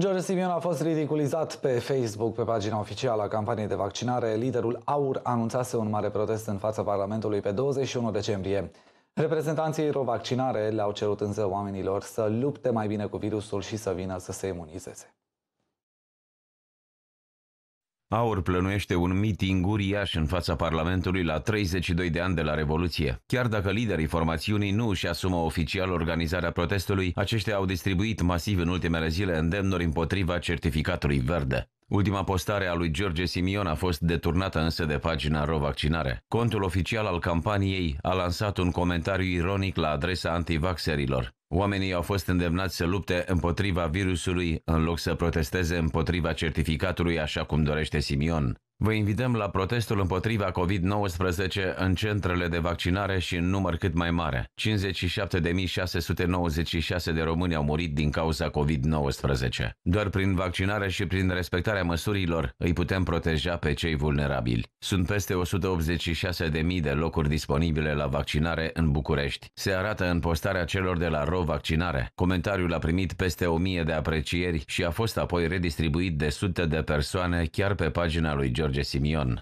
George Simion a fost ridiculizat pe Facebook pe pagina oficială a campaniei de vaccinare. Liderul AUR anunțase un mare protest în fața Parlamentului pe 21 decembrie. Reprezentanții Rovaccinare le-au cerut însă oamenilor să lupte mai bine cu virusul și să vină să se imunizeze. Aur plănuiește un meeting uriaș în fața Parlamentului la 32 de ani de la Revoluție. Chiar dacă liderii formațiunii nu își asumă oficial organizarea protestului, aceștia au distribuit masiv în ultimele zile îndemnuri împotriva certificatului verde. Ultima postare a lui George Simion a fost deturnată însă de pagina Rovaccinare. Contul oficial al campaniei a lansat un comentariu ironic la adresa antivaxerilor. Oamenii au fost îndemnați să lupte împotriva virusului în loc să protesteze împotriva certificatului așa cum dorește Simion. Vă invităm la protestul împotriva COVID-19 în centrele de vaccinare și în număr cât mai mare. 57.696 de români au murit din cauza COVID-19. Doar prin vaccinare și prin respectarea măsurilor îi putem proteja pe cei vulnerabili. Sunt peste 186.000 de locuri disponibile la vaccinare în București. Se arată în postarea celor de la RoVaccinare. Comentariul a primit peste 1.000 de aprecieri și a fost apoi redistribuit de sute de persoane chiar pe pagina lui George Jesse Mion.